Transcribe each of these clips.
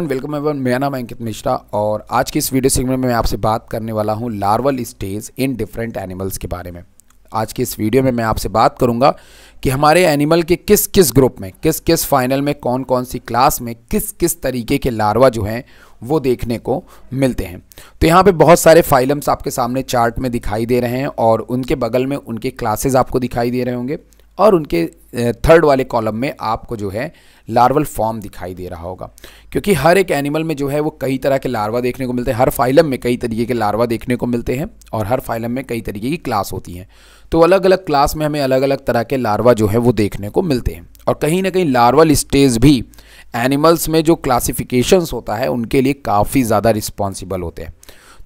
And welcome Avon मेरा नाम अंकित मिश्रा और आज की इस वीडियो सेगमेंट में मैं आपसे बात करने वाला हूँ larval stage in different animals के बारे में आज की इस वीडियो में मैं आपसे बात करूँगा कि हमारे एनिमल के किस किस ग्रुप में किस किस फाइनल में कौन कौन सी क्लास में किस किस तरीके के लार्वा जो हैं वो देखने को मिलते हैं तो यहाँ पे बहुत सारे फाइलम्स आपके सामने चार्ट में दिखाई दे रहे हैं और उनके बगल में उनके क्लासेज आपको दिखाई दे रहे होंगे और उनके थर्ड वाले कॉलम में आपको जो है लार्वल फॉर्म दिखाई दे रहा होगा क्योंकि हर एक एनिमल में जो है वो कई तरह के लार्वा देखने को मिलते हैं हर फाइलम में कई तरीके के लार्वा देखने को मिलते हैं और हर फाइलम में कई तरीके की क्लास होती हैं तो अलग अलग क्लास में हमें अलग अलग तरह के लार्वा जो है वो देखने को मिलते हैं और कहीं ना कहीं लार्वल स्टेज भी एनिमल्स में जो क्लासिफिकेशंस होता है उनके लिए काफ़ी ज़्यादा रिस्पॉन्सिबल होते हैं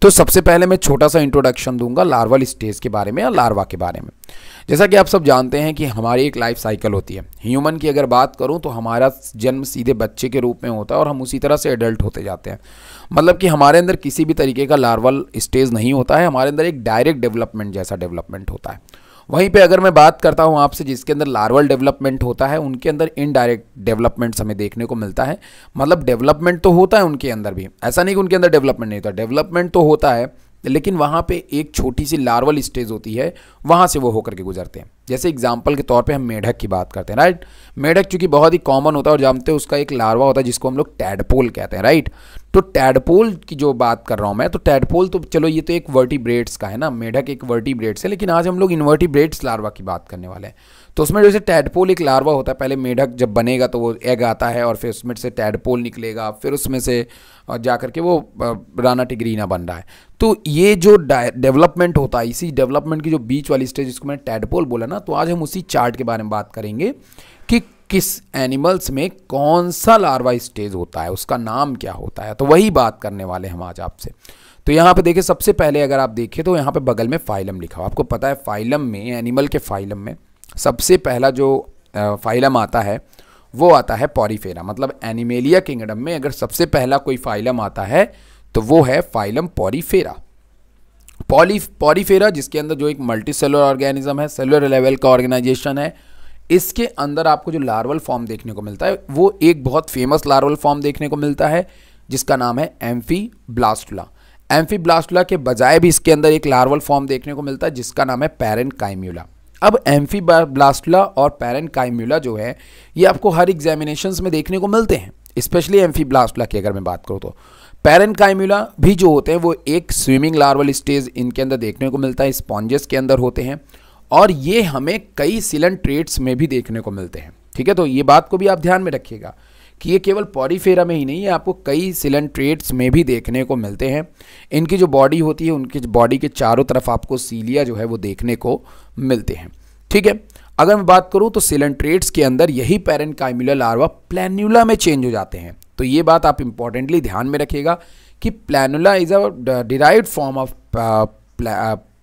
तो सबसे पहले मैं छोटा सा इंट्रोडक्शन दूंगा लार्वल स्टेज के बारे में या लार्वा के बारे में जैसा कि आप सब जानते हैं कि हमारी एक लाइफ साइकिल होती है ह्यूमन की अगर बात करूं तो हमारा जन्म सीधे बच्चे के रूप में होता है और हम उसी तरह से एडल्ट होते जाते हैं मतलब कि हमारे अंदर किसी भी तरीके का लार्वल स्टेज नहीं होता है हमारे अंदर एक डायरेक्ट डेवलपमेंट जैसा डेवलपमेंट होता है वहीं पे अगर मैं बात करता हूँ आपसे जिसके अंदर लार्वल डेवलपमेंट होता है उनके अंदर इनडायरेक्ट डेवलपमेंट्स हमें देखने को मिलता है मतलब डेवलपमेंट तो होता है उनके अंदर भी ऐसा नहीं कि उनके अंदर डेवलपमेंट नहीं होता डेवलपमेंट तो होता है लेकिन वहाँ पे एक छोटी सी लार्वल स्टेज होती है वहाँ से वो होकर के गुजरते हैं जैसे एग्जाम्पल के तौर पे हम मेढक की बात करते हैं राइट मेढक चूंकि बहुत ही कॉमन होता है और जानते हैं उसका एक लार्वा होता है जिसको हम लोग टैडपोल कहते हैं राइट तो टैडपोल की जो बात कर रहा हूँ मैं तो टैडपोल तो चलो ये तो एक वर्टिब्रेट्स का है ना मेढक एक वर्टिब्रेट्स है लेकिन आज हम लोग इन्वर्टिब्रेट्स लार्वा की बात करने वाले हैं तो उसमें जैसे टैडपोल एक लार्वा होता है पहले मेढक जब बनेगा तो वो एग आता है और फिर उसमें से टैडपोल निकलेगा फिर उसमें से जा करके वो राना टिगरीना बन रहा है तो ये जो डेवलपमेंट होता है इसी डेवलपमेंट की जो बीच वाली स्टेज जिसको मैंने टैडपोल बोला ना तो आज हम उसी चार्ट के बारे में बात करेंगे कि किस एनिमल्स में कौन सा लार्वा स्टेज होता है उसका नाम क्या होता है तो वही बात करने वाले हम आज आपसे तो यहाँ पे देखिए सबसे पहले अगर आप देखें तो यहाँ पे बगल में फाइलम लिखा हुआ आपको पता है फाइलम में एनिमल के फाइलम में सबसे पहला जो फाइलम आता है वो आता है पॉरीफेरा मतलब एनिमेलिया किंगडम में अगर सबसे पहला कोई फाइलम आता है तो वो है फाइलम पॉरीफेरा पॉली पॉरीफेरा जिसके अंदर जो एक मल्टी सेलर ऑर्गेनिज्म है सेलुलर लेवल का ऑर्गेनाइजेशन है इसके अंदर आपको जो लार्वल फॉर्म देखने को मिलता है वो एक बहुत फेमस लार्वल फॉर्म देखने को मिलता है जिसका नाम है एम्फी ब्लास्टुला एम्फी ब्लास्टुला के बजाय भी इसके अंदर एक लार्वल फॉर्म देखने को मिलता है जिसका नाम है पैरन काइम्यूला अब एम्फी ब्लास्टुला और पैरन काइम्यूला जो है ये आपको हर एग्जामिनेशन में देखने को मिलते हैं स्पेशली एम्फी ब्लास्टुला की अगर मैं बात करूँ तो पैरन काइम्यूला भी जो होते हैं वो एक स्विमिंग लार्वल स्टेज इनके अंदर देखने को मिलता है स्पॉन्जेस के अंदर होते हैं और ये हमें कई सिलन ट्रेट्स में भी देखने को मिलते हैं ठीक है तो ये बात को भी आप ध्यान में रखिएगा कि ये केवल पॉरीफेरा में ही नहीं है आपको कई सिलेंट्रेट्स में भी देखने को मिलते हैं इनकी जो बॉडी होती है उनकी बॉडी के चारों तरफ आपको सीलिया जो है वो देखने को मिलते हैं ठीक है अगर मैं बात करूँ तो सिलेंट्रेट्स के अंदर यही पैरन लार्वा प्लेन्यूला में चेंज हो जाते हैं तो ये बात आप इंपॉर्टेंटली ध्यान में रखिएगा कि planula is a derive form of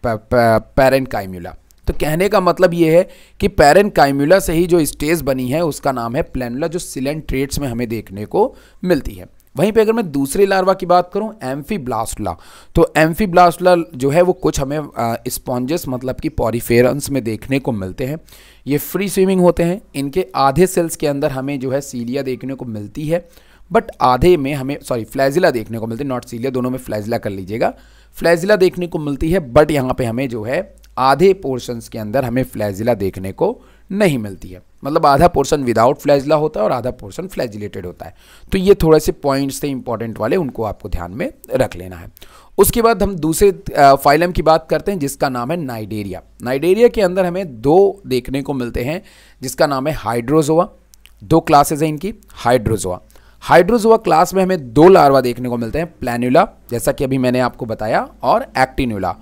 parenchymula तो कहने का मतलब ये है कि पैरन काइम्यूला से ही जो स्टेज बनी है उसका नाम है प्लैनुला जो सिलेंट ट्रेट्स में हमें देखने को मिलती है वहीं पे अगर मैं दूसरे लार्वा की बात करूं ब्लास्टुला तो एम्फीब्लास्टुला जो है वो कुछ हमें स्पॉन्जेस मतलब कि पॉरीफेरन्स में देखने को मिलते हैं ये फ्री स्विमिंग होते हैं इनके आधे सेल्स के अंदर हमें जो है सीलिया देखने को मिलती है बट आधे में हमें सॉरी फ्लैजिला देखने को मिलती है नॉट सीलिया दोनों में फ्लैजिला कर लीजिएगा फ्लैजिला देखने को मिलती है बट यहाँ पे हमें जो है आधे पोर्शंस के अंदर हमें फ्लैजिला देखने को नहीं मिलती है मतलब आधा पोर्शन विदाउट फ्लैजिला होता है और आधा पोर्शन फ्लैजिलेटेड होता है तो ये थोड़े से पॉइंट्स थे इंपॉर्टेंट वाले उनको आपको ध्यान में रख लेना है उसके बाद हम दूसरे फाइलम की बात करते हैं जिसका नाम है नाइडेरिया नाइडेरिया के अंदर हमें दो देखने को मिलते हैं जिसका नाम है हाइड्रोजोआ दो क्लासेज हैं इनकी हाइड्रोजोआ हाइड्रोजोआ क्लास में हमें दो लार्वा देखने को मिलते हैं प्लान्यूला जैसा कि अभी मैंने आपको बताया और एक्टिन्यूला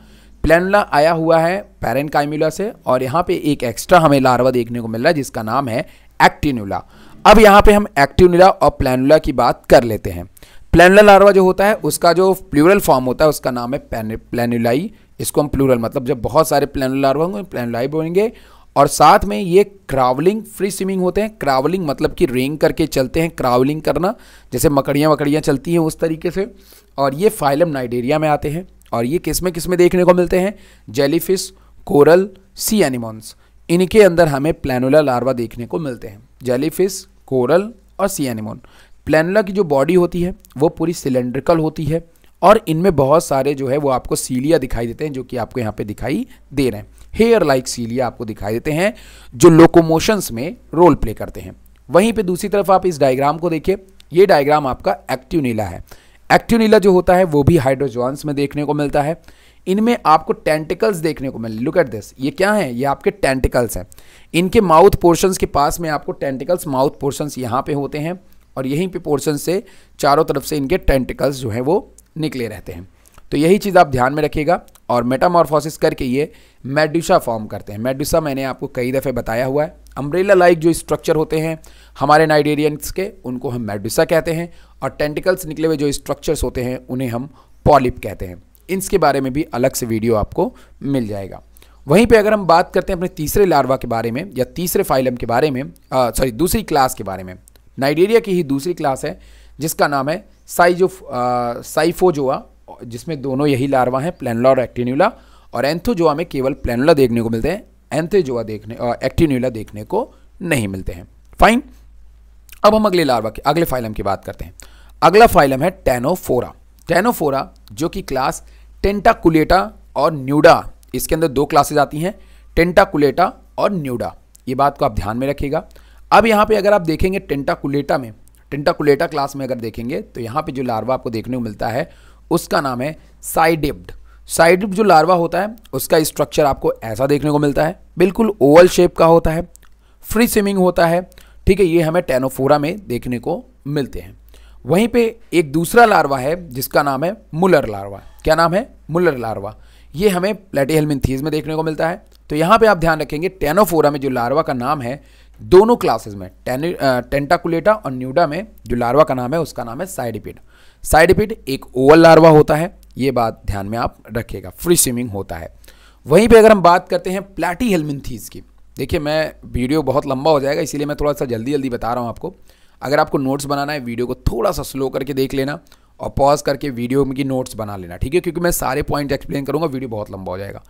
प्लेनुला आया हुआ है पेरेंट काइम्यूला से और यहाँ पे एक एक्स्ट्रा हमें लार्वा देखने को मिल रहा है जिसका नाम है एक्टिनुला अब यहाँ पे हम एक्टिनुला और प्लानुला की बात कर लेते हैं प्लेनुला लार्वा जो होता है उसका जो प्लूरल फॉर्म होता है उसका नाम है प्लेनुलाई इसको हम प्लूरल मतलब जब बहुत सारे प्लेनुला लार्वा होंगे प्लानुलाई बोलेंगे और साथ में ये क्रावलिंग फ्री स्विमिंग होते हैं क्रावलिंग मतलब कि रेंग करके चलते हैं क्रावलिंग करना जैसे मकड़ियाँ वकड़ियाँ चलती हैं उस तरीके से और ये फाइलम नाइडेरिया में आते हैं और ये किस में किस में देखने को मिलते हैं जेलीफिश कोरल सी एनिमोन्स इनके अंदर हमें प्लानुला लार्वा देखने को मिलते हैं जेलीफिश कोरल और सी एनिमोन प्लानुला की जो बॉडी होती है वो पूरी सिलेंड्रिकल होती है और इनमें बहुत सारे जो है वो आपको सीलिया दिखाई देते हैं जो कि आपको यहाँ पे दिखाई दे रहे हैं हेयर लाइक सीलिया आपको दिखाई देते हैं जो लोकोमोशंस में रोल प्ले करते हैं वहीं पे दूसरी तरफ आप इस डायग्राम को देखिए ये डायग्राम आपका एक्टिव नीला है एक्टिनीला जो होता है वो भी हाइड्रोजोन्स में देखने को मिलता है इनमें आपको टेंटिकल्स देखने को मिले लुक एट दिस ये क्या है ये आपके टेंटिकल्स हैं इनके माउथ पोर्शंस के पास में आपको टेंटिकल्स माउथ पोर्शंस यहाँ पे होते हैं और यहीं पे पोर्शन से चारों तरफ से इनके टेंटिकल्स जो हैं वो निकले रहते हैं तो यही चीज़ आप ध्यान में रखिएगा और मेटामॉर्फोसिस करके ये मेड्यूसा फॉर्म करते हैं मेड्यूसा मैंने आपको कई दफ़े बताया हुआ है अम्ब्रेला लाइक जो स्ट्रक्चर होते हैं हमारे नाइडेरियंस के उनको हम मेड्यूसा कहते हैं और टेंटिकल से निकले हुए जो स्ट्रक्चर्स होते हैं उन्हें हम पॉलिप कहते हैं इसके बारे में भी अलग से वीडियो आपको मिल जाएगा वहीं पे अगर हम बात करते हैं अपने तीसरे लार्वा के बारे में या तीसरे फाइलम के बारे में सॉरी दूसरी क्लास के बारे में नाइडेरिया की ही दूसरी क्लास है जिसका नाम है साइजो साइफोजोआ जिसमें दोनों यही लार्वा हैं प्लानला और एक्टिन्यूला और एंथोजोआ में केवल प्लानला देखने को मिलते हैं एंथेजोआ देखने एक्टिन्यूला देखने को नहीं मिलते हैं फाइन अब हम अगले लार्वा के अगले फाइलम की बात करते हैं अगला फाइलम है टेनोफोरा टेनोफोरा जो कि क्लास टेंटाकुलेटा और न्यूडा इसके अंदर दो क्लासेज आती हैं टेंटाकुलेटा और न्यूडा ये बात को आप ध्यान में रखिएगा अब यहाँ पे अगर आप देखेंगे टेंटाकुलेटा में टेंटाकुलेटा क्लास में अगर देखेंगे तो यहाँ पे जो लार्वा आपको देखने को मिलता है उसका नाम है साइडिप्ड साइडिप्ड जो लार्वा होता है उसका स्ट्रक्चर आपको ऐसा देखने को मिलता है बिल्कुल ओवल शेप का होता है फ्री स्विमिंग होता है ठीक है ये हमें टेनोफोरा में देखने को मिलते हैं वहीं पे एक दूसरा लार्वा है जिसका नाम है मुलर लार्वा क्या नाम है मुलर लार्वा ये हमें प्लेटीहेलमिनथीज में देखने को मिलता है तो यहाँ पे आप ध्यान रखेंगे टेनोफोरा में जो लार्वा का नाम है दोनों क्लासेस में टेन, टेंटाकुलेटा और न्यूडा में जो लार्वा का नाम है उसका नाम है साइडिपिड साइडिपिड एक ओवल लार्वा होता है ये बात ध्यान में आप रखिएगा फ्री स्विमिंग होता है वहीं पे अगर हम बात करते हैं प्लेटी हेलमिनथीज की देखिए मैं वीडियो बहुत लंबा हो जाएगा इसीलिए मैं थोड़ा सा जल्दी जल्दी बता रहा हूँ आपको अगर आपको नोट्स बनाना है वीडियो को थोड़ा सा स्लो करके देख लेना और पॉज करके वीडियो की नोट्स बना लेना ठीक है क्योंकि मैं सारे पॉइंट एक्सप्लेन करूँगा वीडियो बहुत लंबा हो जाएगा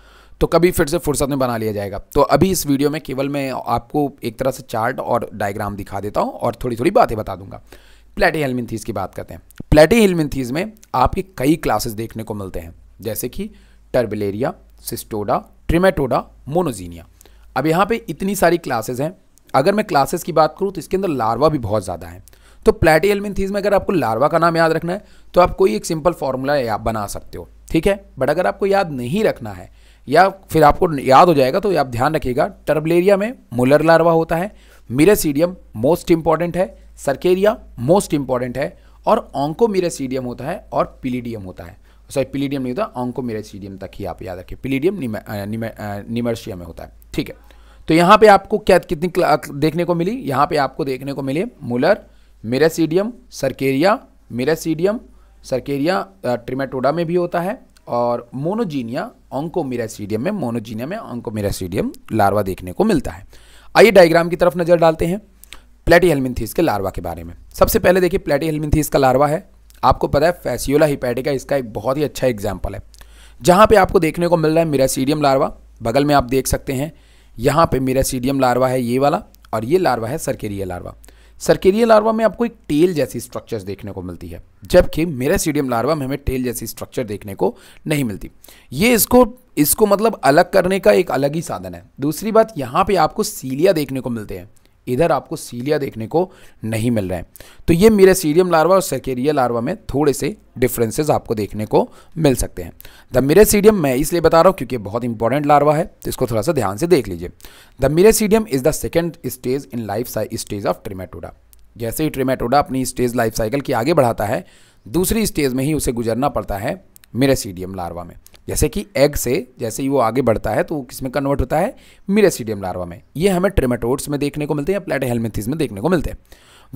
तो कभी फिर से फुर्सत में बना लिया जाएगा तो अभी इस वीडियो में केवल मैं आपको एक तरह से चार्ट और डायग्राम दिखा देता हूँ और थोड़ी थोड़ी बातें बता दूंगा प्लेटी हेलमिनथीज की बात करते हैं प्लेटी हेलमिनथीज में आपके कई क्लासेस देखने को मिलते हैं जैसे कि टर्बलेरिया सिस्टोडा ट्रिमेटोडा मोनोजीनिया अब यहाँ पे इतनी सारी क्लासेस हैं अगर मैं क्लासेस की बात करूँ तो इसके अंदर लार्वा भी बहुत ज़्यादा है तो प्लेटी एलमिन थीज में अगर आपको लार्वा का नाम याद रखना है तो आप कोई एक सिंपल फार्मूला बना सकते हो ठीक है बट अगर आपको याद नहीं रखना है या फिर आपको याद हो जाएगा तो आप ध्यान रखिएगा टर्बलेरिया में मुलर लार्वा होता है मिरेसीडियम मोस्ट इंपॉर्टेंट है सर्केरिया मोस्ट इंपॉर्टेंट है और ऑंकोमिरेसीडियम होता है और पिलीडियम होता है सॉरी पिलीडियम नहीं होता ऑंकोमिरेसीडियम तक ही आप याद रखें पिलीडियम निमर्शिया में होता है ठीक है तो यहाँ पे आपको क्या कितनी देखने को मिली यहाँ पे आपको देखने को मिले मुलर मेरेसीडियम सरकेरिया मेरेसीडियम सरकेरिया ट्रिमेटोडा में भी होता है और मोनोजीनिया ऑंकोमेरासीडियम में मोनोजीनिया में ऑंकोमेरासीडियम लार्वा देखने को मिलता है आइए डायग्राम की तरफ नज़र डालते हैं प्लेटी हेलमिनथीस के लार्वा के बारे में सबसे पहले देखिए प्लेटी हेलमिनथीस का लार्वा है आपको पता है फैसियोला हिपैटिका इसका एक बहुत ही अच्छा एग्जाम्पल है जहाँ पे आपको देखने को मिल रहा है मिरासीडियम लार्वा बगल में आप देख सकते हैं यहाँ पे मेरा सीडियम लार्वा है ये वाला और ये लार्वा है सरकेरिया लार्वा सरकेरिया लार्वा में आपको एक टेल जैसी स्ट्रक्चर्स देखने को मिलती है जबकि मेरा सीडियम लार्वा में हमें टेल जैसी स्ट्रक्चर देखने को नहीं मिलती ये इसको इसको मतलब अलग करने का एक अलग ही साधन है दूसरी बात यहाँ पे आपको सीलिया देखने को मिलते हैं इधर आपको सीलिया देखने को नहीं मिल रहे हैं तो ये मेरे सीरियम लार्वा और सर्केरिया लार्वा में थोड़े से डिफरेंसेस आपको देखने को मिल सकते हैं द सीडियम मैं इसलिए बता रहा हूँ क्योंकि बहुत इंपॉर्टेंट लार्वा है तो इसको थोड़ा सा ध्यान से देख लीजिए द सीडियम is the second stage in life stage of trematoda जैसे ही ट्रीमेटोडा अपनी स्टेज लाइफ साइकिल की आगे बढ़ाता है दूसरी स्टेज में ही उसे गुजरना पड़ता है मेरे सीडियम लार्वा में जैसे कि एग से जैसे ही वो आगे बढ़ता है तो वो किस में कन्वर्ट होता है मिरेसीडियम लार्वा में ये हमें ट्रेमेटोड्स में देखने को मिलते हैं या प्लेट हेलमेथिस में देखने को मिलते हैं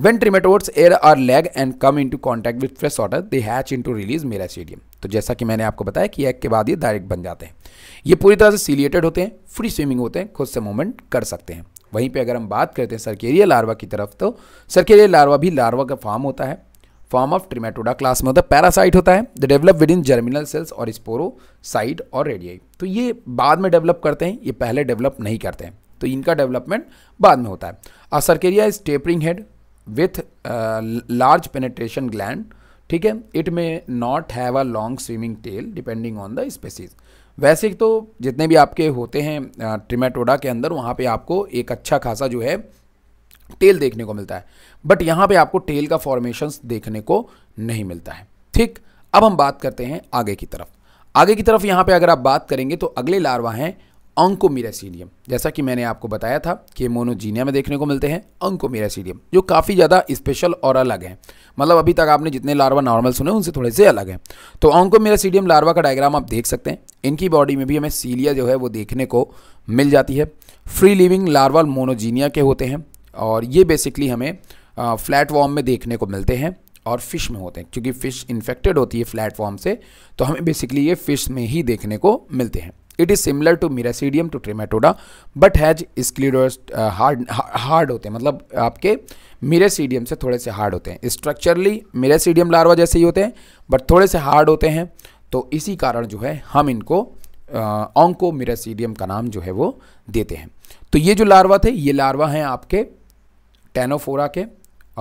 When trematodes air are leg and come into contact with fresh water, they hatch into release miracidium. तो जैसा कि मैंने आपको बताया कि एग के बाद ये डायरेक्ट बन जाते हैं ये पूरी तरह से सीलिएटेड होते हैं फ्री स्विमिंग होते हैं खुद से मूवमेंट कर सकते हैं वहीं पे अगर हम बात करते हैं सरकेरिया लार्वा की तरफ तो सरकेरिया लार्वा भी लार्वा का फार्म होता है फॉर्म ऑफ ट्रीमेटोडा क्लास में होता है पैरासाइट होता है द डेवलप विद इन जर्मिनल सेल्स और स्पोरोसाइट और रेडियाई तो ये बाद में डेवलप करते हैं ये पहले डेवलप नहीं करते हैं तो इनका डेवलपमेंट बाद में होता है a cercaria is tapering head with large penetration gland ठीक है it may not have a long swimming tail depending on the species वैसे तो जितने भी आपके होते हैं ट्रिमेटोडा uh, के अंदर वहाँ पे आपको एक अच्छा खासा जो है टेल देखने को मिलता है बट यहाँ पे आपको टेल का फॉर्मेशन देखने को नहीं मिलता है ठीक अब हम बात करते हैं आगे की तरफ आगे की तरफ यहाँ पे अगर आप बात करेंगे तो अगले लार्वा हैं अंकोमीरासीडियम जैसा कि मैंने आपको बताया था कि मोनोजीनिया में देखने को मिलते हैं अंकोमिरासीडियम जो काफ़ी ज़्यादा स्पेशल और अलग हैं मतलब अभी तक आपने जितने लार्वा नॉर्मल सुने उनसे थोड़े से अलग हैं तो अंकोमीरासीडियम लार्वा का डायग्राम आप देख सकते हैं इनकी बॉडी में भी हमें सीलिया जो है वो देखने को मिल जाती है फ्री लिविंग लार्वा मोनोजीनिया के होते हैं और ये बेसिकली हमें फ्लैट वॉर्म में देखने को मिलते हैं और फिश में होते हैं क्योंकि फ़िश इन्फेक्टेड होती है फ्लैट फॉर्म से तो हमें बेसिकली ये फिश में ही देखने को मिलते हैं it is similar to miracidium to trematoda but has स्क्लीडोस हार्ड हार्ड होते हैं मतलब आपके मिरासीडियम से थोड़े से हार्ड होते हैं स्ट्रक्चरली मिरासीडियम लार्वा जैसे ही होते हैं बट थोड़े से हार्ड होते हैं तो इसी कारण जो है हम इनको ऑंको मिरासीडियम का नाम जो है वो देते हैं तो ये जो लार्वा थे ये लार्वा हैं आपके टेनोफोरा के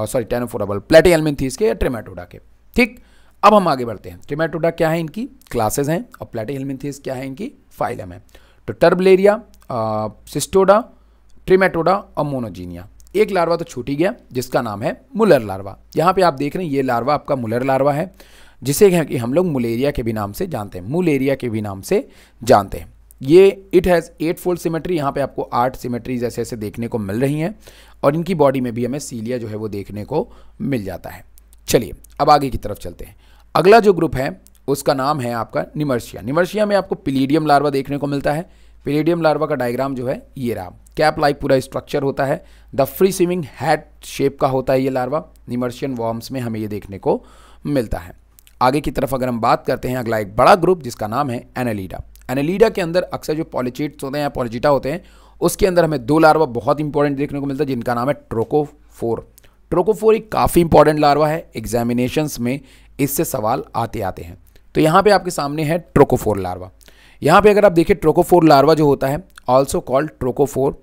सॉरी टेनोफोरा बल्ब प्लेटी एलमिन थी या ट्रेमेटोडा के ठीक अब हम आगे बढ़ते हैं ट्रेमेटोडा क्या है इनकी क्लासेज हैं और प्लेटी क्या है इनकी फाइलम है तो टर्बलेरिया सिस्टोडा ट्रेमेटोडा और मोनोजीनिया एक लार्वा तो छूट ही गया जिसका नाम है मुलर लार्वा यहाँ पे आप देख रहे हैं ये लार्वा आपका मुलर लार्वा है जिसे कि हम लोग मुलेरिया के भी नाम से जानते हैं मुलेरिया के भी नाम से जानते हैं ये it has eight fold symmetry यहाँ पे आपको आठ सिमेट्रीज ऐसे ऐसे देखने को मिल रही हैं और इनकी बॉडी में भी हमें सीलिया जो है वो देखने को मिल जाता है चलिए अब आगे की तरफ चलते हैं अगला जो ग्रुप है उसका नाम है आपका निमर्शिया निमर्शिया में आपको पिलीडियम लार्वा देखने को मिलता है पिलीडियम लार्वा का डायग्राम जो है ये रहा कैप लाइक पूरा स्ट्रक्चर होता है the free swimming hat shape का होता है ये लार्वा निमर्शियन वॉर्म्स में हमें ये देखने को मिलता है आगे की तरफ अगर हम बात करते हैं अगला एक बड़ा ग्रुप जिसका नाम है एनालीडा एनालीडा के अंदर अक्सर जो पॉलिचेट्स होते हैं या पॉलिजिटा होते हैं उसके अंदर हमें दो लार्वा बहुत इंपॉर्टेंट देखने को मिलता है जिनका नाम है ट्रोको ट्रोको ट्रोकोफोर एक काफ़ी इंपॉर्टेंट लार्वा है एग्जामिनेशंस में इससे सवाल आते आते हैं तो यहाँ पे आपके सामने है ट्रोकोफोर लार्वा यहाँ पे अगर आप देखें ट्रोकोफोर लार्वा जो होता है also called trochophore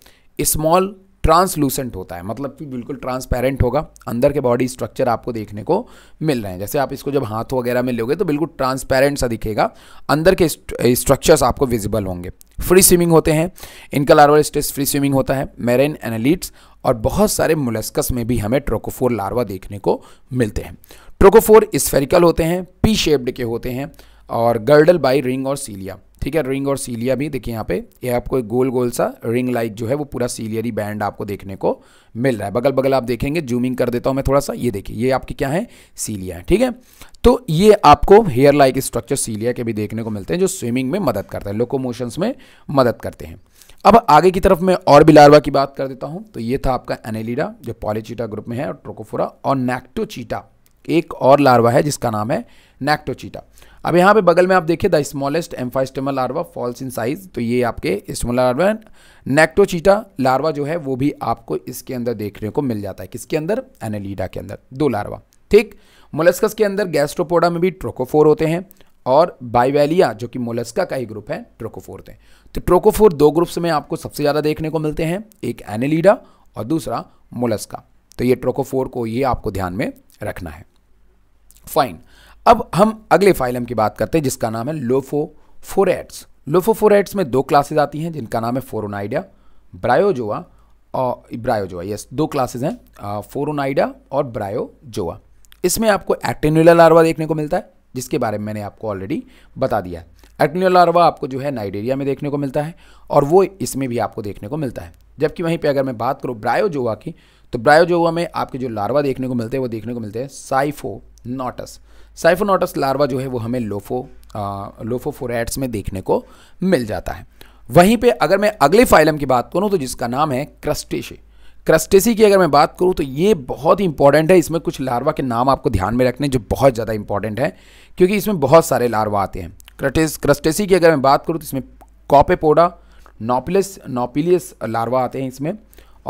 small translucent होता है मतलब कि बिल्कुल ट्रांसपेरेंट होगा अंदर के बॉडी स्ट्रक्चर आपको देखने को मिल रहे हैं जैसे आप इसको जब हाथ वगैरह में लोगे तो बिल्कुल ट्रांसपेरेंट सा दिखेगा अंदर के स्ट्रक्चर्स आपको विजिबल होंगे फ्री स्विमिंग होते हैं इनका लार्वल स्टेज फ्री स्विमिंग होता है मेरेन एनालिट्स और बहुत सारे मुलस्कस में भी हमें ट्रोकोफोर लार्वा देखने को मिलते हैं ट्रोकोफोर स्फेरिकल होते हैं पी शेप्ड के होते हैं और गर्डल बाई रिंग और सीलिया ठीक है रिंग और सीलिया भी देखिए यहाँ पे ये आपको एक गोल गोल सा रिंग लाइक जो है वो पूरा सीलियरी बैंड आपको देखने को मिल रहा है बगल बगल आप देखेंगे जूमिंग कर देता हूँ मैं थोड़ा सा ये देखिए ये आपकी क्या है सीलिया है ठीक है तो ये आपको हेयर लाइक स्ट्रक्चर सीलिया के भी देखने को मिलते हैं जो स्विमिंग में मदद करता है लोकोमोशंस में मदद करते हैं अब आगे की तरफ मैं और भी लार्वा की बात कर देता हूँ तो ये था आपका एनेलिडा जो पॉलीचीटा ग्रुप में है और ट्रोकोफोरा और नैक्टोचीटा एक और लार्वा है जिसका नाम है नैक्टोचीटा अब यहाँ पे बगल में आप देखिए द स्मॉलेस्ट एम्फाइस्टमल लार्वा फॉल्स इन साइज तो ये आपके स्मॉल लार्वा नेक्टोचीटा लार्वा जो है वो भी आपको इसके अंदर देखने को मिल जाता है किसके अंदर एनालीडा के अंदर दो लार्वा ठीक मोलस्कस के अंदर गैस्ट्रोपोडा में भी ट्रोकोफोर होते हैं और बाइवेलिया जो कि मोलस्का का ही ग्रुप है ट्रोकोफोर होते हैं तो ट्रोकोफोर दो ग्रुप्स में आपको सबसे ज़्यादा देखने को मिलते हैं एक एनेलीडा और दूसरा मोलस्का तो ये ट्रोकोफोर को ये आपको ध्यान में रखना है फाइन अब हम अगले फाइलम की बात करते हैं जिसका नाम है लोफो फोरेट्स लोफोफोरेट्स में दो क्लासेज आती हैं जिनका नाम है फोरोनाइडा ब्रायोजोआ और ब्रायोजोआ यस दो क्लासेज हैं फोरोनाइडा और ब्रायोजोआ इसमें आपको एक्टिनुला लार्वा देखने को मिलता है जिसके बारे में मैंने आपको ऑलरेडी बता दिया है एक्टिनुला लार्वा आपको जो है नाइडेरिया में देखने को मिलता है और वो इसमें भी आपको देखने को मिलता है जबकि वहीं पर अगर मैं बात करूँ ब्रायोजोआ की तो ब्रायोजोआ में आपके जो लार्वा देखने को मिलते हैं वो देखने को मिलते हैं साइफो नॉटस साइफोनोटस लार्वा जो है वो हमें लोफो लोफोफोरेट्स में देखने को मिल जाता है वहीं पे अगर मैं अगले फाइलम की बात करूँ तो जिसका नाम है क्रस्टेशी क्रस्टेसी की अगर मैं बात करूँ तो ये बहुत ही इंपॉर्टेंट है इसमें कुछ लार्वा के नाम आपको ध्यान में रखने जो बहुत ज़्यादा इंपॉर्टेंट है क्योंकि इसमें बहुत सारे लार्वा आते हैं क्रटेस क्रस्टेसी की अगर मैं बात करूँ तो इसमें कॉपेपोडा नोपिलस नोपिलियस लार्वा आते हैं इसमें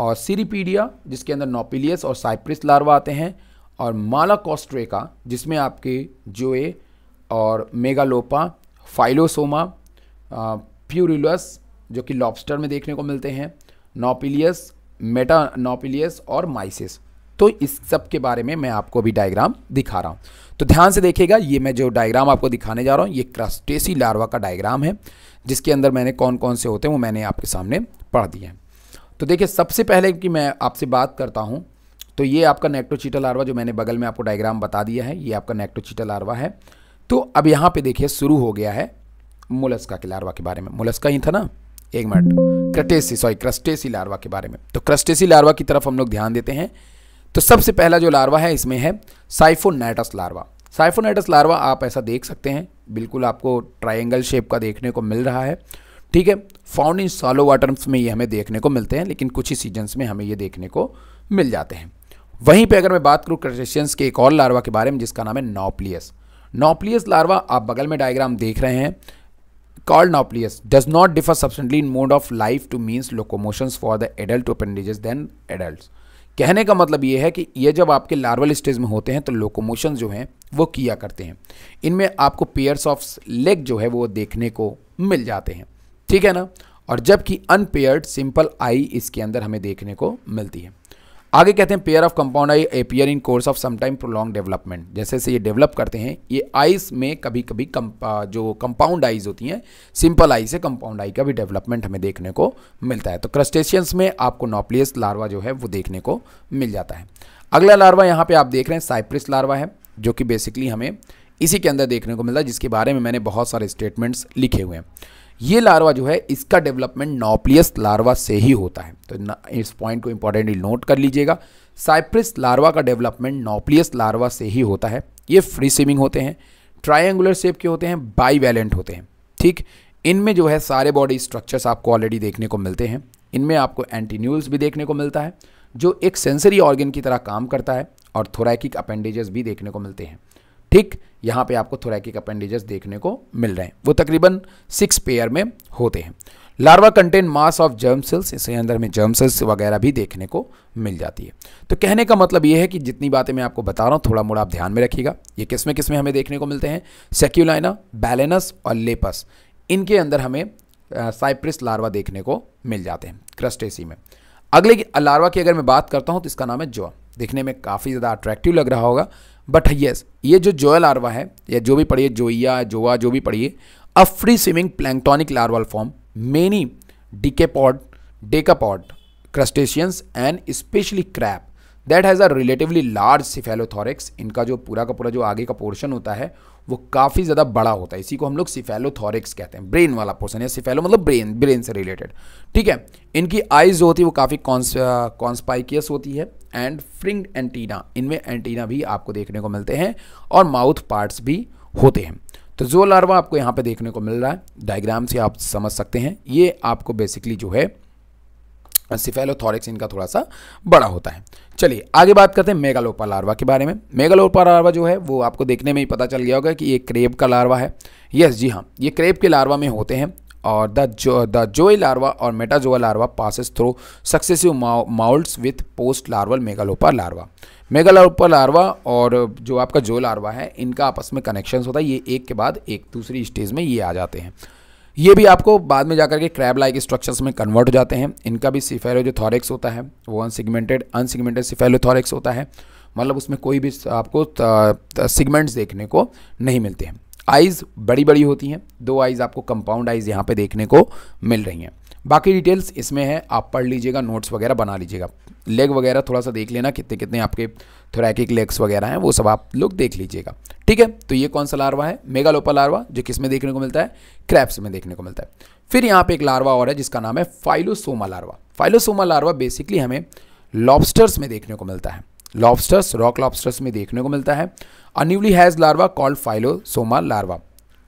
और सीरीपीडिया जिसके अंदर नोपिलियस और साइप्रिस लार्वा आते हैं और माला कॉस्ट्रेका जिसमें आपके जोए और मेगालोपा फाइलोसोमा प्यूरिलस जो कि लॉबस्टर में देखने को मिलते हैं नोपिलियस मेटा नोपिलियस और माइसिस तो इस सब के बारे में मैं आपको भी डायग्राम दिखा रहा हूँ तो ध्यान से देखिएगा ये मैं जो डायग्राम आपको दिखाने जा रहा हूँ ये क्रस्टेसी लार्वा का डायग्राम है जिसके अंदर मैंने कौन कौन से होते हैं वो मैंने आपके सामने पढ़ दिए हैं तो देखिए सबसे पहले कि मैं आपसे बात करता हूँ तो ये आपका नेक्टोचीटा आरवा जो मैंने बगल में आपको डायग्राम बता दिया है ये आपका नेक्टोचीटा आरवा है तो अब यहाँ पे देखिए शुरू हो गया है मुलस्का के लार्वा के बारे में मुलस्का ही था ना एक minute crustacea sorry crustacea larva के बारे में तो क्रस्टेसी लार्वा की तरफ हम लोग ध्यान देते हैं तो सबसे पहला जो लार्वा है इसमें है साइफोनाइटस लार्वा साइफोनाइटस लार्वा आप ऐसा देख सकते हैं बिल्कुल आपको ट्राइंगल शेप का देखने को मिल रहा है ठीक है फाउंड इन सॉलो वाटर्स में ये हमें देखने को मिलते हैं लेकिन कुछ ही सीजन्स में हमें ये देखने को मिल जाते हैं वहीं पे अगर मैं बात करूँ क्रस्टेशियंस के एक और लार्वा के बारे में जिसका नाम है नॉप्लियस नॉप्लियस लार्वा आप बगल में डायग्राम देख रहे हैं call nauplius does not differ substantially in mode of life to means locomotion for the adult appendages than adult कहने का मतलब ये है कि ये जब आपके लार्वल स्टेज में होते हैं तो लोकोमोशन जो हैं वो किया करते हैं इनमें आपको पेयर्स ऑफ लेग जो है वो देखने को मिल जाते हैं ठीक है ना और जबकि अनपेयर्ड सिंपल आई इसके अंदर हमें देखने को मिलती है आगे कहते हैं pair of compound eye appear in course of sometime prolong development जैसे जैसे ये डेवलप करते हैं ये आइस में कभी कभी कम, जो कंपाउंड आइज होती हैं सिंपल आई से कंपाउंड आई का भी डेवलपमेंट हमें देखने को मिलता है तो क्रस्टेशियंस में आपको नोपलियस लार्वा जो है वो देखने को मिल जाता है अगला लार्वा यहाँ पर आप देख रहे हैं साइप्रिस लार्वा है जो कि बेसिकली हमें इसी के अंदर देखने को मिलता है जिसके बारे में मैंने बहुत सारे स्टेटमेंट्स लिखे हुए हैं ये लार्वा जो है इसका डेवलपमेंट नॉपलियस लार्वा से ही होता है तो इस पॉइंट को इंपॉर्टेंटली नोट कर लीजिएगा साइप्रस लार्वा का डेवलपमेंट नॉपलियस लार्वा से ही होता है ये फ्री स्विमिंग होते हैं ट्राइंगुलर शेप के होते हैं बाईवैलेंट होते हैं ठीक इनमें जो है सारे बॉडी स्ट्रक्चर्स आपको ऑलरेडी देखने को मिलते हैं इनमें आपको एंटीन्यूल्स भी देखने को मिलता है जो एक सेंसरी ऑर्गन की तरह काम करता है और थोरैकिक अपेंडेजेस भी देखने को मिलते हैं ठीक यहाँ पे आपको थोरैकिक अपेंडिजेस देखने को मिल रहे हैं वो तकरीबन सिक्स पेयर में होते हैं larva contain mass of germ cells इसके अंदर में जर्म सेल्स वगैरह भी देखने को मिल जाती है तो कहने का मतलब ये है कि जितनी बातें मैं आपको बता रहा हूँ थोड़ा मोड़ा आप ध्यान में रखिएगा ये किस में किस में हमें देखने को मिलते हैं सेक्यूलाइना बैलेनस और लेपस इनके अंदर हमें साइप्रिस लार्वा देखने को मिल जाते हैं क्रस्टेसी में अगले लार्वा की अगर मैं बात करता हूँ तो इसका नाम है जॉ देखने में काफ़ी ज़्यादा अट्रैक्टिव लग रहा होगा बट येस ये जो जोया लार्वा है या जो भी पढ़िए जोइया जोआ जो भी पढ़िए a free swimming planktonic larval form many decapod decapod crustaceans and specially crab that has a relatively large cephalothorax इनका जो पूरा का पूरा जो आगे का पोर्शन होता है वो काफ़ी ज़्यादा बड़ा होता है इसी को हम लोग सिफेलोथॉरिक्स कहते हैं ब्रेन वाला पोर्सन या सिफेलो मतलब ब्रेन ब्रेन से रिलेटेड ठीक है इनकी आइज जो होती है वो काफ़ी कॉन्स कॉन्सपाइकियस होती है एंड फ्रिंग एंटीना इनमें एंटीना भी आपको देखने को मिलते हैं और माउथ पार्ट्स भी होते हैं तो जो लार्वा आपको यहाँ पे देखने को मिल रहा है डायग्राम से आप समझ सकते हैं ये आपको बेसिकली जो है सिफेलोथोरिक्स इनका थोड़ा सा बड़ा होता है चलिए आगे बात करते हैं मेगालोपा लार्वा के बारे में मेगालोपा लार्वा जो है वो आपको देखने में ही पता चल गया होगा कि ये क्रेब का लार्वा है यस जी हाँ ये क्रेब के लार्वा में होते हैं और द जो द जोई लार्वा और metazoea larva passes through successive moults with post larval megalopa larva megalopa larva और जो आपका जो लार्वा है इनका आपस में कनेक्शंस होता है ये एक के बाद एक दूसरी स्टेज में ये आ जाते हैं ये भी आपको बाद में जाकर के क्रैब लाइक स्ट्रक्चर्स में कन्वर्ट हो जाते हैं इनका भी सिफेलोथॉरिक्स होता है वो अनसिगमेंटेड अनसिगमेंटेड सिफेलोथॉरिक्स होता है मतलब उसमें कोई भी आपको सिगमेंट्स देखने को नहीं मिलते हैं आइज़ बड़ी बड़ी होती हैं दो आइज़ आपको कंपाउंड आइज़ यहाँ पे देखने को मिल रही हैं बाकी डिटेल्स इसमें है आप पढ़ लीजिएगा नोट्स वगैरह बना लीजिएगा लेग वगैरह थोड़ा सा देख लेना कितने कितने आपके थोड़ा लेग्स वगैरह हैं वो सब आप लोग देख लीजिएगा ठीक है तो ये कौन सा लार्वा है मेगालोपा लार्वा जो किस में देखने को मिलता है क्रैप्स में देखने को मिलता है फिर यहाँ पे एक लार्वा और है जिसका नाम है phyllosoma larva phyllosoma larva basically हमें लॉबस्टर्स में देखने को मिलता है लॉबस्टर्स रॉक लॉबस्टर्स में देखने को मिलता है अन्यूली has larva called phyllosoma larva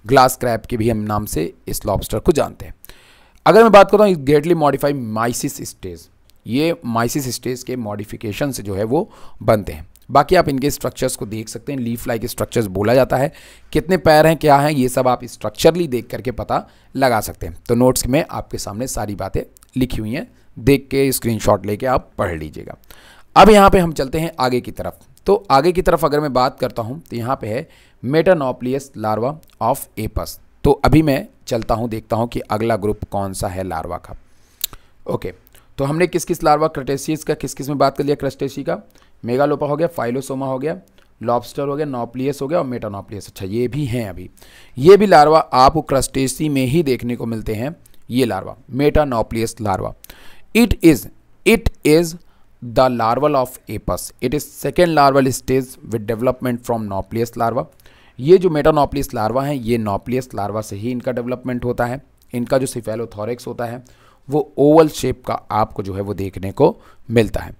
glass crab के भी हम नाम से इस लॉबस्टर को जानते हैं अगर मैं बात करता हूँ ग्रेटली मॉडिफाइड माइसिस स्टेज ये माइसिस स्टेज के मॉडिफिकेशन से जो है वो बनते हैं बाकी आप इनके स्ट्रक्चर्स को देख सकते हैं लीफ लाइक स्ट्रक्चर्स बोला जाता है कितने पैर हैं क्या हैं ये सब आप स्ट्रक्चरली देख करके पता लगा सकते हैं तो नोट्स में आपके सामने सारी बातें लिखी हुई हैं देख के स्क्रीन लेके आप पढ़ लीजिएगा अब यहाँ पर हम चलते हैं आगे की तरफ तो आगे की तरफ अगर मैं बात करता हूँ तो यहाँ पर है मेटानोपलियस लार्वा ऑफ एपस तो अभी मैं चलता हूँ देखता हूँ कि अगला ग्रुप कौन सा है लार्वा का ओके okay. तो हमने किस किस लार्वा क्रटेशियस का किस किस में बात कर लिया क्रस्टेशी का मेगालोपा हो गया फाइलोसोमा हो गया लॉबस्टर हो गया नॉपलियस हो गया और मेटानोपलियस अच्छा ये भी हैं अभी ये भी लार्वा आपको क्रस्टेसी में ही देखने को मिलते हैं ये larva metanauplius larva it is it is the larval of एपस it is second larval stage with development from nauplius larva ये जो मेटानोपलियस लार्वा है ये नोपलियस लार्वा से ही इनका डेवलपमेंट होता है इनका जो सिफेलोथोरिक्स होता है वो ओवल शेप का आपको जो है वो देखने को मिलता है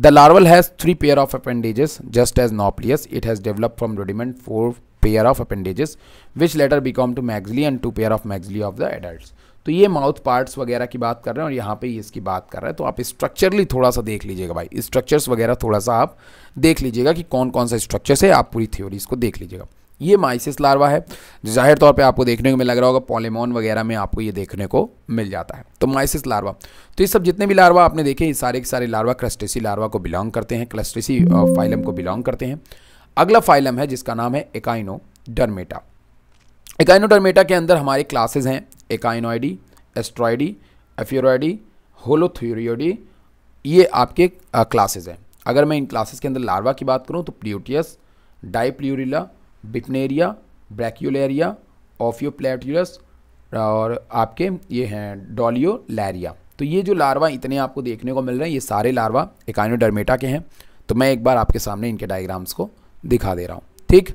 the larval has three pair of appendages just as nauplius it has develop from rudiment four pair of appendages which later become two maxillae and two pair of maxillae of the adult तो ये mouth parts वगैरह की बात कर रहे हैं और यहाँ पे इसकी बात कर रहे हैं तो आप स्ट्रक्चरली थोड़ा सा देख लीजिएगा भाई स्ट्रक्चर्स वगैरह थोड़ा सा आप देख लीजिएगा कि कौन कौन सा स्ट्रक्चर्स है आप पूरी थ्योरी इसको देख लीजिएगा ये माइसिस लार्वा है जो जाहिर तौर पे आपको देखने को मिल लग रहा होगा पॉलेमोन वगैरह में आपको ये देखने को मिल जाता है तो माइसिस लार्वा तो ये सब जितने भी लार्वा आपने देखे ये सारे के सारे लार्वा क्रस्टेसी लार्वा को बिलोंग करते हैं क्लस्टेसी फाइलम को बिलोंग करते हैं अगला फाइलम है जिसका नाम है एकाइनो डरमेटा एकाइनो डरमेटा के अंदर हमारे क्लासेज हैं एकाइनोइडी एस्ट्रॉयडी एफ्योरॉयडी होलोथ्योरियोडी ये आपके क्लासेज हैं अगर मैं इन क्लासेस के अंदर लार्वा की बात करूँ तो प्लियोटियस डाईप्ल्यूरिला बिपनेरिया ब्रैक्यूलेरिया ऑफियोप्लेटरस और आपके ये हैं डोलियोलैरिया तो ये जो लार्वा इतने आपको देखने को मिल रहे हैं ये सारे लार्वा इकानोडर्मेटा के हैं तो मैं एक बार आपके सामने इनके डायग्राम्स को दिखा दे रहा हूँ ठीक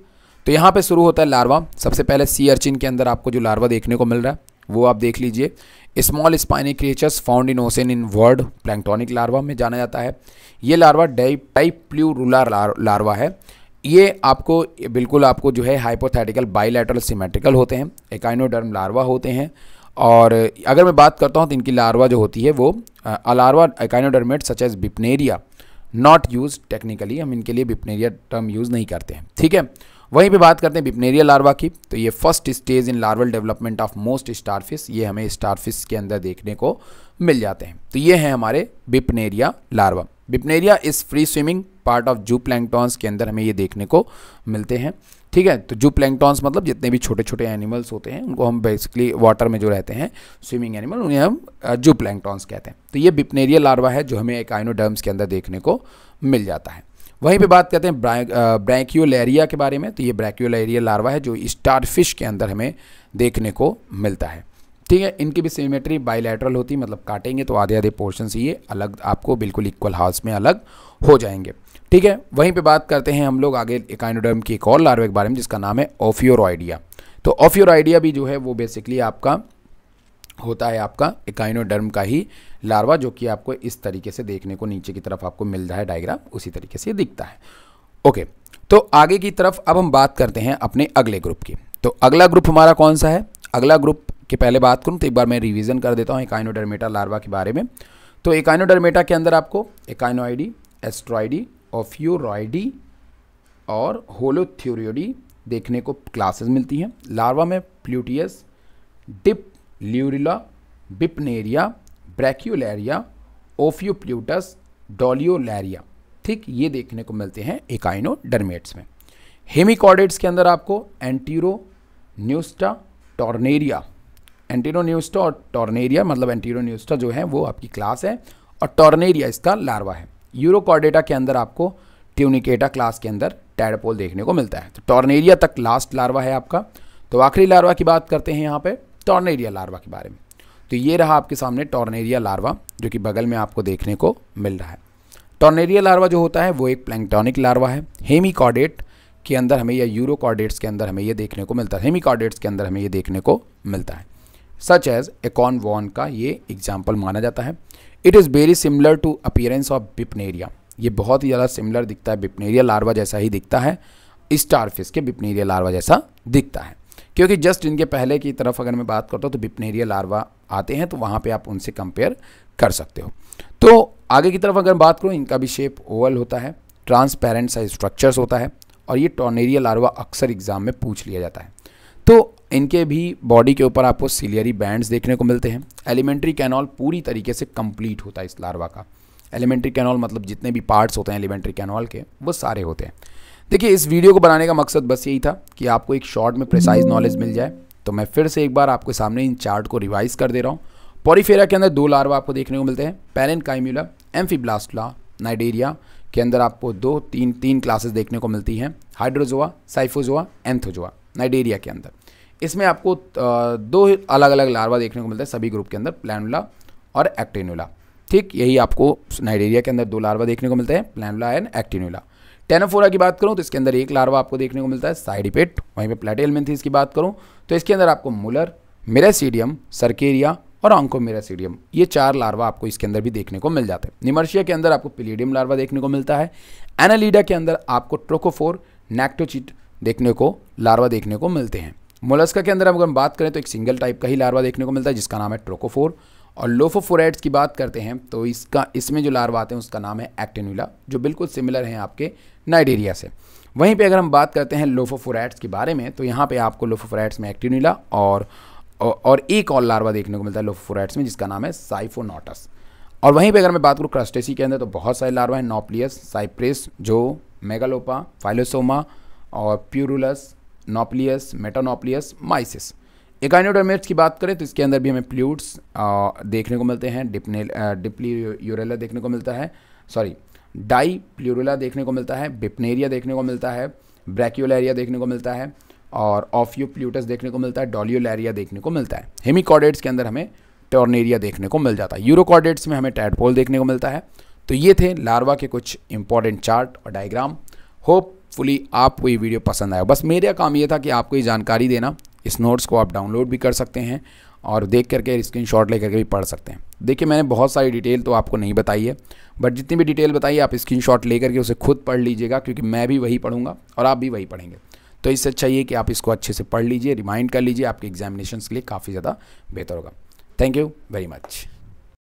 तो यहाँ पे शुरू होता है लार्वा सबसे पहले सी अर्चिन के अंदर आपको जो लार्वा देखने को मिल रहा है वो आप देख लीजिए small spiny creatures found in ocean in world planktonic larva में जाना जाता है ये larva dipleurula larva है ये आपको बिल्कुल आपको जो है हाइपोथेटिकल बाइलेटरल सिमेट्रिकल होते हैं एकाइनोडर्म लार्वा होते हैं और अगर मैं बात करता हूँ तो इनकी लार्वा जो होती है वो a larva echinoderm such as bipinnaria not use technically हम इनके लिए बिपनेरिया टर्म यूज़ नहीं करते हैं ठीक है वहीं पे बात करते हैं बिपनेरिया लार्वा की तो ये first stage in larval development of most starfish ये हमें स्टारफिश के अंदर देखने को मिल जाते हैं तो ये हैं हमारे bipinnaria larva bipinnaria is free swimming part of zooplanktons के अंदर हमें ये देखने को मिलते हैं ठीक है तो जू प्लैंगटॉन्स मतलब जितने भी छोटे छोटे एनिमल्स होते हैं उनको हम बेसिकली वाटर में जो रहते हैं स्विमिंग एनिमल उन्हें हम जू प्लैंगटॉन्स कहते हैं तो ये बिपनेरिया लार्वा है जो हमें एक आइनोडर्म्स के अंदर देखने को मिल जाता है वहीं पे बात करते हैं ब्रैक्योलेरिया के बारे में तो ये ब्रैक्योलेरिया लार्वा है जो स्टारफिश के अंदर हमें देखने को मिलता है ठीक है इनकी भी सिमेट्री बाइलेटरल होती है मतलब काटेंगे तो आधे आधे पोर्शन ये अलग आपको बिल्कुल इक्वल हाउस में अलग हो जाएंगे ठीक है वहीं पे बात करते हैं हम लोग आगे इकाइनोडर्म की एक और लार्वे के बारे में जिसका नाम है ऑफ्योर आइडिया तो ऑफियोराइडिया आइडिया भी जो है वो बेसिकली आपका होता है आपका इकाइनोडर्म का ही लार्वा जो कि आपको इस तरीके से देखने को नीचे की तरफ आपको मिल रहा है डायग्राम उसी तरीके से दिखता है ओके तो आगे की तरफ अब हम बात करते हैं अपने अगले ग्रुप की तो अगला ग्रुप हमारा कौन सा है अगला ग्रुप के पहले बात करूँ तो एक बार मैं रिविज़न कर देता हूँ एकाइनोडर्मेटा लार्वा के बारे में तो एकाइनोडर्मेटा के अंदर आपको एकाइनोइडी एस्ट्रॉइडी ऑफ्यूरॉइडी और होलोथ्योरियोडी देखने को क्लासेस मिलती हैं लार्वा में प्लूटियस डिप ल्यूरिला बिपनेरिया ब्रैक्यूलैरिया ओफ्यूप्ल्यूटस डोलियोलैरिया ठीक ये देखने को मिलते हैं एकाइनोडर्मेट्स में हेमिकॉर्डेट्स के अंदर आपको एंटीरो न्यूस्टा टॉर्नेरिया एंटीरोन्यूस्टा और टॉर्नेरिया मतलब एंटीरोन्यूस्टा जो है वो आपकी क्लास है और टॉर्नेरिया इसका लार्वा है यूरोकॉर्डेटा के अंदर आपको ट्यूनिकेटा क्लास के अंदर टैडपोल देखने को मिलता है तो टॉर्नेरिया तक लास्ट लार्वा है आपका तो आखिरी लार्वा की बात करते हैं यहाँ पर टॉर्नेरिया लार्वा के बारे में तो ये रहा आपके सामने टॉर्नेरिया लार्वा जो कि बगल में आपको देखने को मिल रहा है टॉर्नेरिया लार्वा जो होता है वो एक प्लैंक्टॉनिक लार्वा है हेमिकॉर्डेट के अंदर हमें या यूरोकॉर्डेट्स के अंदर हमें ये देखने को मिलता है हेमिकॉर्डेट्स के अंदर हमें ये देखने को मिलता है सच एज एकॉन वॉन का ये एग्जाम्पल माना जाता है it is very similar to appearance of bipinnaria ये बहुत ही ज़्यादा सिमिलर दिखता है बिपनेरिया लार्वा जैसा ही दिखता है स्टारफिश के बिपनेरिया लार्वा जैसा दिखता है क्योंकि जस्ट इनके पहले की तरफ अगर मैं बात करता हूँ तो बिपनेरिया लार्वा आते हैं तो वहाँ पे आप उनसे कंपेयर कर सकते हो तो आगे की तरफ अगर बात करूँ इनका भी शेप ओवल होता है ट्रांसपेरेंट सा स्ट्रक्चर्स होता है और ये टोनेरिया लार्वा अक्सर एग्ज़ाम में पूछ लिया जाता है तो इनके भी बॉडी के ऊपर आपको सीलियरी बैंड्स देखने को मिलते हैं एलिमेंट्री कैनॉल पूरी तरीके से कंप्लीट होता है इस लार्वा का एलिमेंट्री कैनॉल मतलब जितने भी पार्ट्स होते हैं एलिमेंट्री कैनॉल के वो सारे होते हैं देखिए इस वीडियो को बनाने का मकसद बस यही था कि आपको एक शॉर्ट में प्रिसाइज नॉलेज मिल जाए तो मैं फिर से एक बार आपके सामने इन चार्ट को रिवाइज कर दे रहा हूँ पॉरीफेरा के अंदर दो लार्वा आपको देखने को मिलते हैं पेरेंट काइम्यूला एम्फीब्लास्टुला नाइडेरिया के अंदर आपको दो तीन तीन क्लासेस देखने को मिलती हैं हाइड्रोजोआ साइफोजोआ एंथोजोआ नाइडेरिया के अंदर इसमें आपको दो अलग अलग लार्वा देखने को मिलता है सभी ग्रुप के अंदर प्लानुला और एक्टेनुला ठीक यही आपको नाइडेरिया के अंदर दो लार्वा देखने को मिलते हैं प्लानुला एंड एक्टेनुला टेनोफोरा की बात करूँ तो इसके अंदर एक लार्वा आपको देखने को मिलता है साइडिपेट वहीं पर प्लेटेलमेंथीज की बात करूँ तो इसके अंदर आपको मुलर मेरासीडियम सर्केरिया और ऑंकोमेरासीडियम ये चार लार्वा आपको इसके अंदर भी देखने को मिल जाते हैं निमर्शिया के अंदर आपको पिलीडियम लार्वा देखने को मिलता है एनालीडा के अंदर आपको ट्रोकोफोर नेक्टोचिट देखने को लार्वा देखने को मिलते हैं मोलस्का के अंदर अगर हम बात करें तो एक सिंगल टाइप का ही लार्वा देखने को मिलता है जिसका नाम है ट्रोकोफोर और लोफोफोरेट्स की बात करते हैं तो इसका इसमें जो लार्वा आते हैं उसका नाम है एक्टेनुला जो बिल्कुल सिमिलर हैं आपके नाइडेरिया से वहीं पे अगर हम बात करते हैं लोफोफोरेट्स के बारे में तो यहाँ पे आपको लोफोफोरेट्स में एक्टेनुला और और एक और लार्वा देखने को मिलता है लोफोफोरेट्स में जिसका नाम है साइफोनोटस और वहीं पर अगर मैं बात करूँ क्रस्टेसी के अंदर तो बहुत सारे लार्वा हैं नोप्लियस साइप्रेस जो मेगालोपा फाइलोसोमा और प्यूरुलस नोपलियस मेटानोपलियस माइसिस एकाइनोडर्मेट्स की बात करें तो इसके अंदर भी हमें प्ल्यूट्स देखने को मिलते हैं डिपने डिप्ली यूरेला देखने को मिलता है सॉरी डाई प्ल्यूरेला देखने को मिलता है बिपनेरिया देखने को मिलता है ब्रैक्योलैरिया देखने को मिलता है और ऑफियो प्लूटस देखने को मिलता है डॉलियोलैरिया देखने को मिलता है हेमिकॉर्डेट्स के अंदर हमें टॉर्नेरिया देखने को मिल जाता है यूरोकॉर्डेट्स में हमें टैडपोल देखने को मिलता है तो ये थे लार्वा के कुछ इंपॉर्टेंट चार्ट और डायग्राम होप होपफुली आपको ये वीडियो पसंद आया बस मेरा काम ये था कि आपको ये जानकारी देना इस नोट्स को आप डाउनलोड भी कर सकते हैं और देख करके स्क्रीन शॉट लेकर के भी पढ़ सकते हैं देखिए मैंने बहुत सारी डिटेल तो आपको नहीं बताई है बट जितनी भी डिटेल बताई आप स्क्रीन शॉट ले करके उसे खुद पढ़ लीजिएगा क्योंकि मैं भी वही पढ़ूंगा और आप भी वही पढ़ेंगे तो इससे अच्छा ये कि आप इसको अच्छे से पढ़ लीजिए रिमाइंड कर लीजिए आपके एग्जामिनेशन के लिए काफ़ी ज़्यादा बेहतर होगा थैंक यू वेरी मच